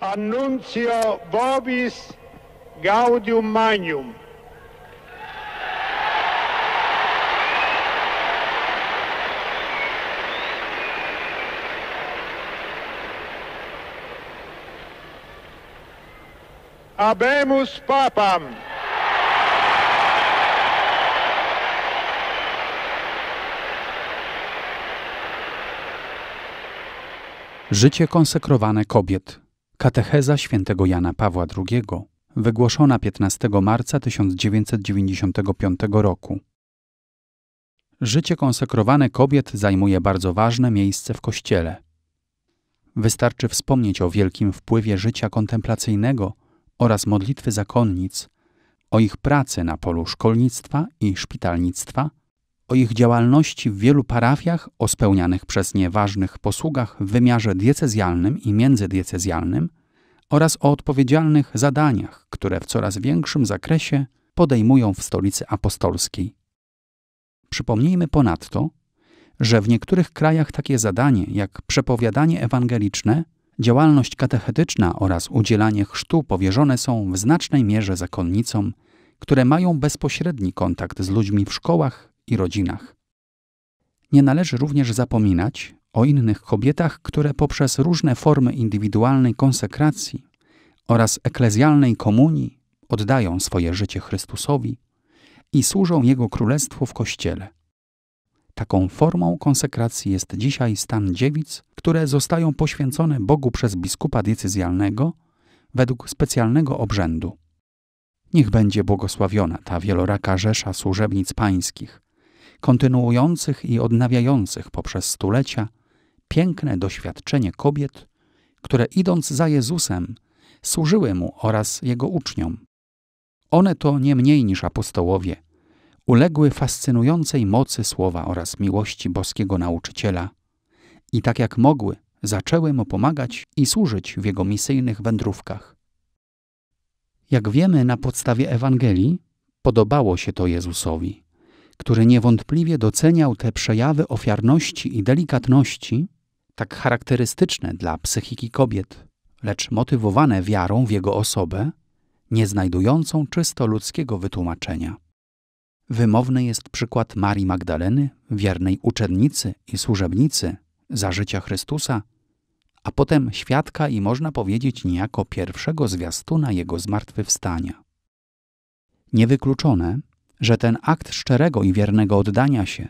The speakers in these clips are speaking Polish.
Annuncio Vobis Gaudium Magnum. Abemus Papam. Życie konsekrowane kobiet. Katecheza świętego Jana Pawła II, wygłoszona 15 marca 1995 roku. Życie konsekrowane kobiet zajmuje bardzo ważne miejsce w Kościele. Wystarczy wspomnieć o wielkim wpływie życia kontemplacyjnego oraz modlitwy zakonnic, o ich pracy na polu szkolnictwa i szpitalnictwa, o ich działalności w wielu parafiach, o spełnianych przez nie ważnych posługach w wymiarze diecezjalnym i międzydiecezjalnym oraz o odpowiedzialnych zadaniach, które w coraz większym zakresie podejmują w stolicy apostolskiej. Przypomnijmy ponadto, że w niektórych krajach takie zadanie jak przepowiadanie ewangeliczne, działalność katechetyczna oraz udzielanie chrztu powierzone są w znacznej mierze zakonnicom, które mają bezpośredni kontakt z ludźmi w szkołach, i rodzinach. Nie należy również zapominać o innych kobietach, które poprzez różne formy indywidualnej konsekracji oraz eklezjalnej komunii oddają swoje życie Chrystusowi i służą Jego Królestwu w Kościele. Taką formą konsekracji jest dzisiaj stan dziewic, które zostają poświęcone Bogu przez biskupa decyzjalnego według specjalnego obrzędu. Niech będzie błogosławiona ta wieloraka rzesza służebnic pańskich – kontynuujących i odnawiających poprzez stulecia piękne doświadczenie kobiet, które idąc za Jezusem, służyły mu oraz jego uczniom. One to nie mniej niż apostołowie, uległy fascynującej mocy słowa oraz miłości boskiego nauczyciela i tak jak mogły, zaczęły mu pomagać i służyć w jego misyjnych wędrówkach. Jak wiemy na podstawie Ewangelii, podobało się to Jezusowi który niewątpliwie doceniał te przejawy ofiarności i delikatności, tak charakterystyczne dla psychiki kobiet, lecz motywowane wiarą w jego osobę, nie znajdującą czysto ludzkiego wytłumaczenia. Wymowny jest przykład Marii Magdaleny, wiernej uczennicy i służebnicy za życia Chrystusa, a potem świadka i można powiedzieć niejako pierwszego zwiastuna jego zmartwychwstania. Niewykluczone, że ten akt szczerego i wiernego oddania się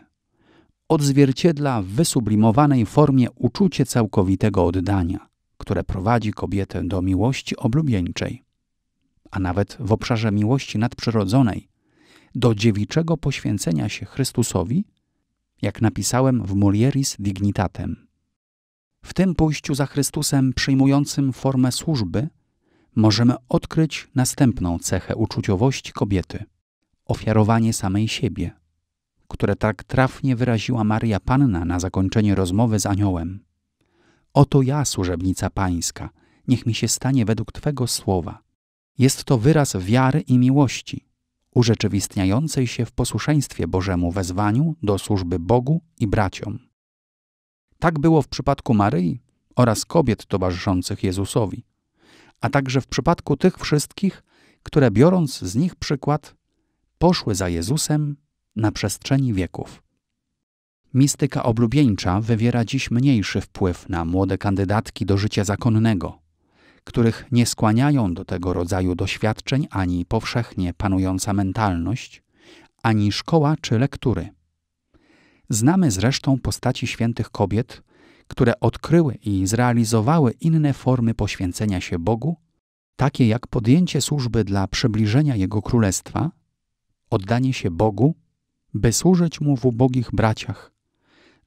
odzwierciedla w wysublimowanej formie uczucie całkowitego oddania, które prowadzi kobietę do miłości oblubieńczej, a nawet w obszarze miłości nadprzyrodzonej, do dziewiczego poświęcenia się Chrystusowi, jak napisałem w Mulieris Dignitatem. W tym pójściu za Chrystusem przyjmującym formę służby możemy odkryć następną cechę uczuciowości kobiety – ofiarowanie samej siebie, które tak trafnie wyraziła Maria Panna na zakończenie rozmowy z aniołem. Oto ja, służebnica pańska, niech mi się stanie według Twego słowa. Jest to wyraz wiary i miłości, urzeczywistniającej się w posłuszeństwie Bożemu wezwaniu do służby Bogu i braciom. Tak było w przypadku Maryi oraz kobiet towarzyszących Jezusowi, a także w przypadku tych wszystkich, które biorąc z nich przykład, poszły za Jezusem na przestrzeni wieków. Mistyka oblubieńcza wywiera dziś mniejszy wpływ na młode kandydatki do życia zakonnego, których nie skłaniają do tego rodzaju doświadczeń ani powszechnie panująca mentalność, ani szkoła czy lektury. Znamy zresztą postaci świętych kobiet, które odkryły i zrealizowały inne formy poświęcenia się Bogu, takie jak podjęcie służby dla przybliżenia Jego Królestwa oddanie się Bogu, by służyć Mu w ubogich braciach,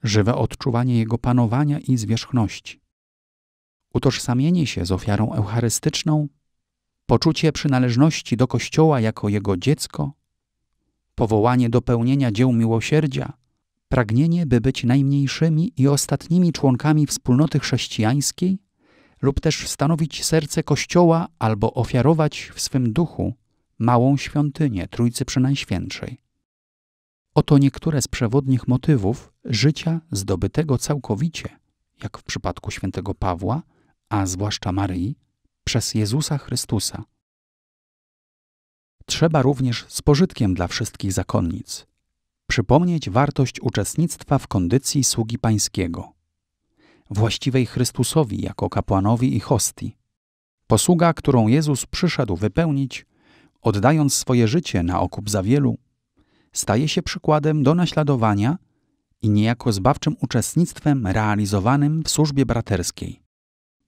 żywe odczuwanie Jego panowania i zwierzchności, utożsamienie się z ofiarą eucharystyczną, poczucie przynależności do Kościoła jako Jego dziecko, powołanie do pełnienia dzieł miłosierdzia, pragnienie, by być najmniejszymi i ostatnimi członkami wspólnoty chrześcijańskiej, lub też stanowić serce Kościoła albo ofiarować w swym duchu małą świątynię Trójcy Przenajświętszej. Oto niektóre z przewodnich motywów życia zdobytego całkowicie, jak w przypadku świętego Pawła, a zwłaszcza Maryi, przez Jezusa Chrystusa. Trzeba również z pożytkiem dla wszystkich zakonnic przypomnieć wartość uczestnictwa w kondycji sługi pańskiego, właściwej Chrystusowi jako kapłanowi i hostii. Posługa, którą Jezus przyszedł wypełnić, oddając swoje życie na okup za wielu, staje się przykładem do naśladowania i niejako zbawczym uczestnictwem realizowanym w służbie braterskiej.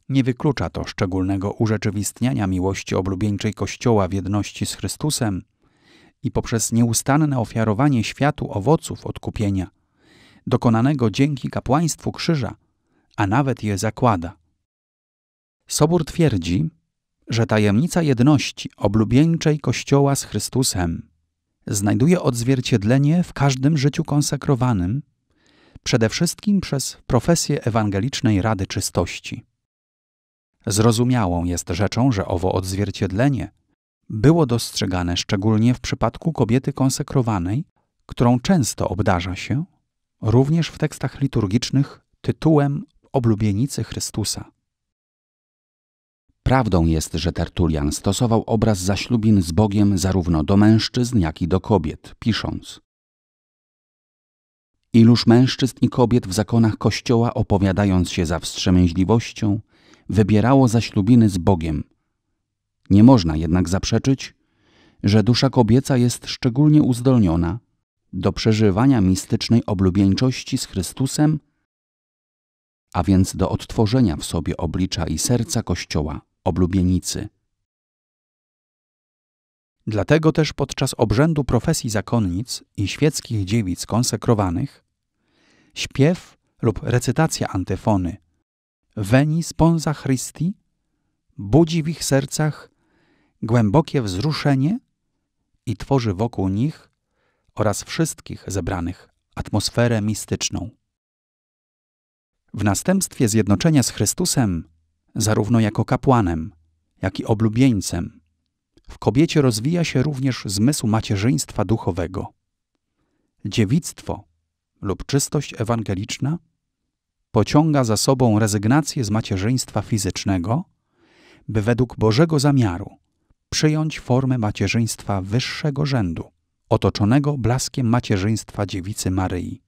Nie wyklucza to szczególnego urzeczywistniania miłości oblubieńczej Kościoła w jedności z Chrystusem i poprzez nieustanne ofiarowanie światu owoców odkupienia, dokonanego dzięki kapłaństwu krzyża, a nawet je zakłada. Sobór twierdzi, że tajemnica jedności oblubieńczej Kościoła z Chrystusem znajduje odzwierciedlenie w każdym życiu konsekrowanym, przede wszystkim przez profesję ewangelicznej Rady Czystości. Zrozumiałą jest rzeczą, że owo odzwierciedlenie było dostrzegane szczególnie w przypadku kobiety konsekrowanej, którą często obdarza się, również w tekstach liturgicznych, tytułem oblubienicy Chrystusa. Prawdą jest, że Tertulian stosował obraz zaślubin z Bogiem zarówno do mężczyzn, jak i do kobiet, pisząc Iluż mężczyzn i kobiet w zakonach Kościoła, opowiadając się za wstrzemięźliwością, wybierało zaślubiny z Bogiem. Nie można jednak zaprzeczyć, że dusza kobieca jest szczególnie uzdolniona do przeżywania mistycznej oblubieńczości z Chrystusem, a więc do odtworzenia w sobie oblicza i serca Kościoła oblubienicy. Dlatego też podczas obrzędu profesji zakonnic i świeckich dziewic konsekrowanych śpiew lub recytacja antyfony Veni sponsa Christi budzi w ich sercach głębokie wzruszenie i tworzy wokół nich oraz wszystkich zebranych atmosferę mistyczną. W następstwie zjednoczenia z Chrystusem zarówno jako kapłanem, jak i oblubieńcem. W kobiecie rozwija się również zmysł macierzyństwa duchowego. Dziewictwo lub czystość ewangeliczna pociąga za sobą rezygnację z macierzyństwa fizycznego, by według Bożego zamiaru przyjąć formę macierzyństwa wyższego rzędu, otoczonego blaskiem macierzyństwa dziewicy Maryi.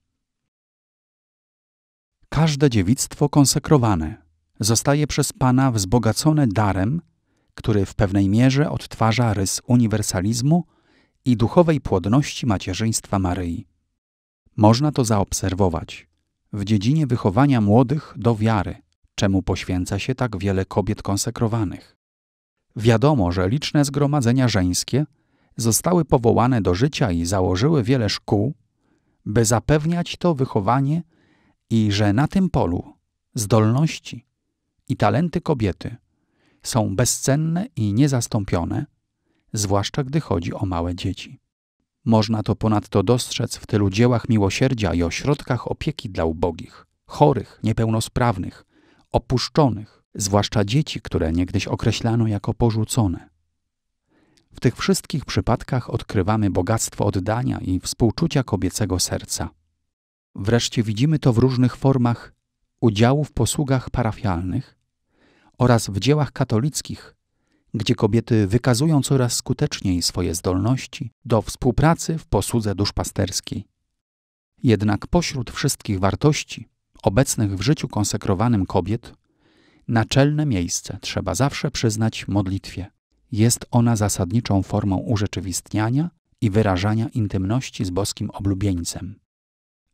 Każde dziewictwo konsekrowane zostaje przez Pana wzbogacone darem, który w pewnej mierze odtwarza rys uniwersalizmu i duchowej płodności macierzyństwa Maryi. Można to zaobserwować w dziedzinie wychowania młodych do wiary, czemu poświęca się tak wiele kobiet konsekrowanych. Wiadomo, że liczne zgromadzenia żeńskie zostały powołane do życia i założyły wiele szkół, by zapewniać to wychowanie i że na tym polu zdolności i talenty kobiety są bezcenne i niezastąpione, zwłaszcza gdy chodzi o małe dzieci. Można to ponadto dostrzec w tylu dziełach miłosierdzia i ośrodkach opieki dla ubogich, chorych, niepełnosprawnych, opuszczonych, zwłaszcza dzieci, które niegdyś określano jako porzucone. W tych wszystkich przypadkach odkrywamy bogactwo oddania i współczucia kobiecego serca. Wreszcie widzimy to w różnych formach udziału w posługach parafialnych, oraz w dziełach katolickich, gdzie kobiety wykazują coraz skuteczniej swoje zdolności do współpracy w posłudze duszpasterskiej. Jednak pośród wszystkich wartości obecnych w życiu konsekrowanym kobiet, naczelne miejsce trzeba zawsze przyznać modlitwie. Jest ona zasadniczą formą urzeczywistniania i wyrażania intymności z boskim oblubieńcem.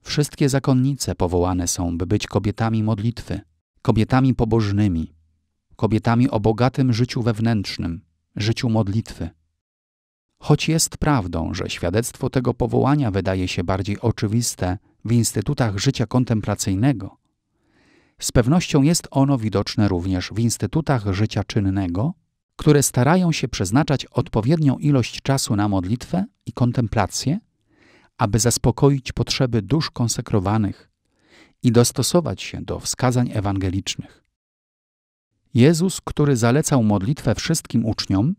Wszystkie zakonnice powołane są, by być kobietami modlitwy, kobietami pobożnymi, kobietami o bogatym życiu wewnętrznym, życiu modlitwy. Choć jest prawdą, że świadectwo tego powołania wydaje się bardziej oczywiste w instytutach życia kontemplacyjnego, z pewnością jest ono widoczne również w instytutach życia czynnego, które starają się przeznaczać odpowiednią ilość czasu na modlitwę i kontemplację, aby zaspokoić potrzeby dusz konsekrowanych i dostosować się do wskazań ewangelicznych. Jezus, który zalecał modlitwę wszystkim uczniom,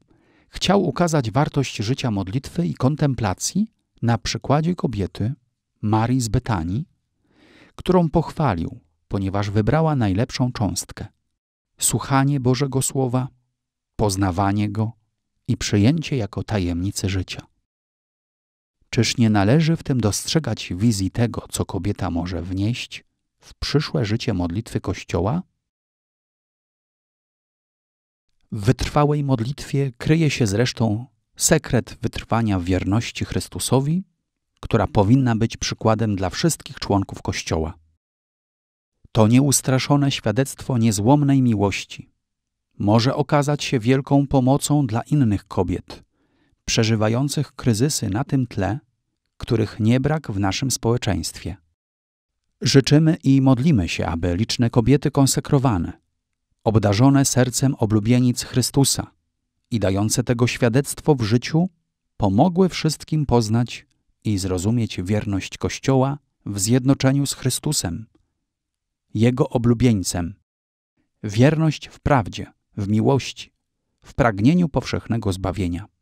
chciał ukazać wartość życia modlitwy i kontemplacji na przykładzie kobiety, Marii z Betanii, którą pochwalił, ponieważ wybrała najlepszą cząstkę słuchanie Bożego Słowa, poznawanie Go i przyjęcie jako tajemnicy życia. Czyż nie należy w tym dostrzegać wizji tego, co kobieta może wnieść w przyszłe życie modlitwy Kościoła? W wytrwałej modlitwie kryje się zresztą sekret wytrwania wierności Chrystusowi, która powinna być przykładem dla wszystkich członków Kościoła. To nieustraszone świadectwo niezłomnej miłości może okazać się wielką pomocą dla innych kobiet, przeżywających kryzysy na tym tle, których nie brak w naszym społeczeństwie. Życzymy i modlimy się, aby liczne kobiety konsekrowane – obdarzone sercem oblubienic Chrystusa i dające tego świadectwo w życiu, pomogły wszystkim poznać i zrozumieć wierność Kościoła w zjednoczeniu z Chrystusem, Jego oblubieńcem. Wierność w prawdzie, w miłości, w pragnieniu powszechnego zbawienia.